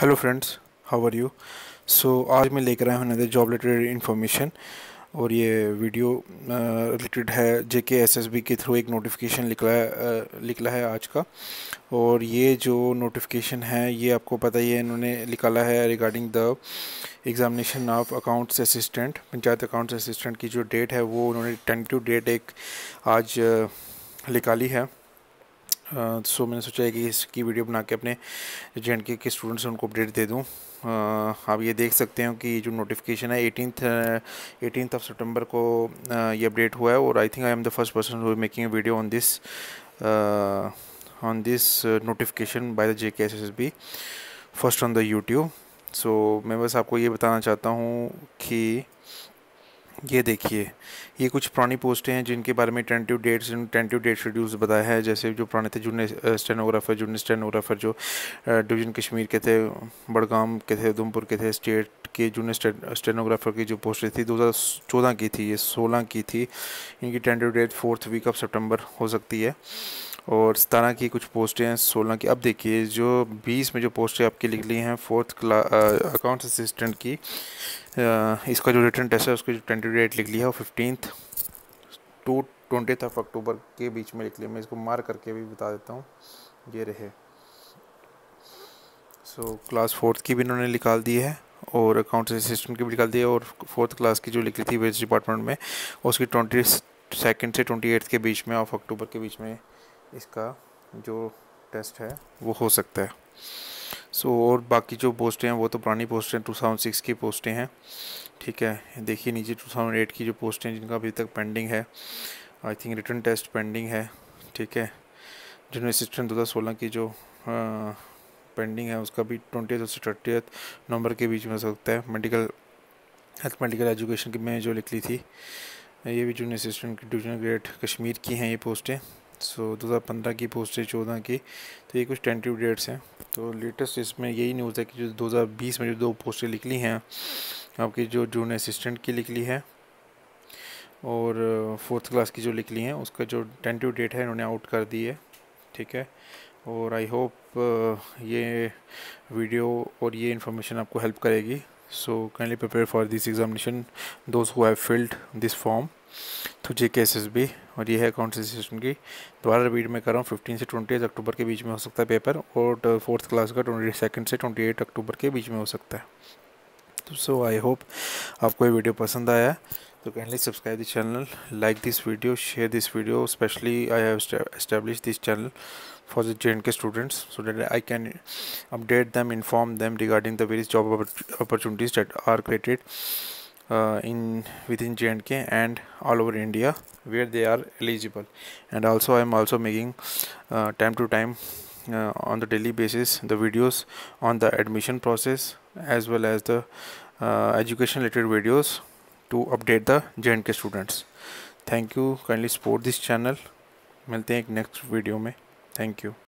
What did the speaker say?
hello friends how are you so आज मैं लेकर आया हूँ जॉब रिलेटेड इन्फॉर्मेशन और ये वीडियो रिलेटेड है J K S S B के थ्रू एक नोटिफिकेशन निकला है निकला है आज का और ये जो नोटिफिकेशन है ये आपको पता ही है इन्होंने निकाला है regarding the examination of accounts assistant panchayat accounts assistant की जो डेट है वो उन्होंने टेंटिव डेट एक आज निकाली है सो तो मैंने सोचा है कि इसकी वीडियो बना के अपने जे एंड के, स्टूडेंट्स उनको अपडेट दे दूँ आप ये देख सकते हो कि जो नोटिफिकेशन है एटीन एटीन ऑफ सितंबर को ये अपडेट हुआ है और I think I am the first person who making video on this on this notification by the J K S S B first on the YouTube so मैं बस आपको ये बताना चाहता हूँ कि ये देखिए ये कुछ पुरानी पोस्टें हैं जिनके बारे में tentative dates tentative date schedules बताया है जैसे जो पुराने थे जूनियर स्टेनोग्राफर जूनियर स्टेनोग्राफर जो डिवीजन कश्मीर के थे बड़गाम के थे उधमपुर के थे स्टेट के जूनियर स्टेनोग्राफर की जो पोस्टें थी दो हज़ार चौदह की थी ये सोलह की थी इनकी tentative date fourth week of September हो सकती है और सतारह की कुछ पोस्टें हैं सोलह की अब देखिए जो बीस में जो पोस्टें आपकी ली हैं फोर्थ क्ला अकाउंट असिस्टेंट की आ, इसका जो रिटर्न टेस्ट है उसकी जो ट्वेंटी डेट लिख लिया है वो fifteen to twenty of October के बीच में लिख लिया मैं इसको मार करके भी बता देता हूँ ये रहे सो so, क्लास फोर्थ की भी इन्होंने निकाल दी है और अकाउंट असिस्टेंट की भी निकाल दी है और फोर्थ क्लास की जो लिखी थी वेस्ट डिपार्टमेंट में उसकी ट्वेंटी सेकेंड से ट्वेंटी एट्थ के बीच में ऑफ अक्टूबर के बीच में इसका जो टेस्ट है वो हो सकता है सो so, और बाकी जो पोस्टें हैं वो तो पुरानी पोस्टें टू थाउजेंड सिक्स की पोस्टें हैं ठीक है देखिए नीचे टू थाउजेंड एट की जो पोस्टें जिनका अभी तक पेंडिंग है I think written test pending है ठीक है जूनियर असिस्टेंट सोलह की जो आ, पेंडिंग है उसका भी ट्वेंटी से थर्टी नवंबर के बीच में हो सकता है मेडिकल हेल्थ मेडिकल एजुकेशन की मैं जो लिख ली थी ये भी junior assistant divisional divisional grade Kashmir की हैं ये पोस्टें सो दो हज़ार पंद्रह की पोस्ट है चौदह की तो ये कुछ टेंटिव डेट्स हैं तो लेटेस्ट इसमें यही न्यूज़ है कि जो दो हज़ार बीस में जो दो पोस्टें निकली हैं आपकी जो जूनियर असिस्टेंट की निकली है और फोर्थ uh, क्लास की जो निकली हैं उसका जो टेंटिव डेट है इन्होंने आउट कर दी है ठीक है और आई होप uh, ये वीडियो और ये इन्फॉर्मेशन आपको हेल्प करेगी so kindly prepare for this examination those who have filled this form तो जे के और ये है अकाउंट एसोसिएशन की दोबारा रिपीट में कर रहा हूँ 15 से ट्वेंटी अक्टूबर के बीच में हो सकता है पेपर और फोर्थ uh, क्लास का ट्वेंटी सेकेंड से ट्वेंटी एट अक्टूबर के बीच में हो सकता है तो सो आई होप आपको ये वीडियो पसंद आया तो kindly subscribe this channel like this video share this video specially I have establish this channel for the J and K students so that I can update them inform them regarding the various job opportunities that are created uh, in within J&K and all over India where they are eligible and also I'm also making uh, time to time uh, on the daily basis the videos on the admission process as well as the uh, education related videos to update the J&K students thank you kindly support this channel मिलते हैं एक next video में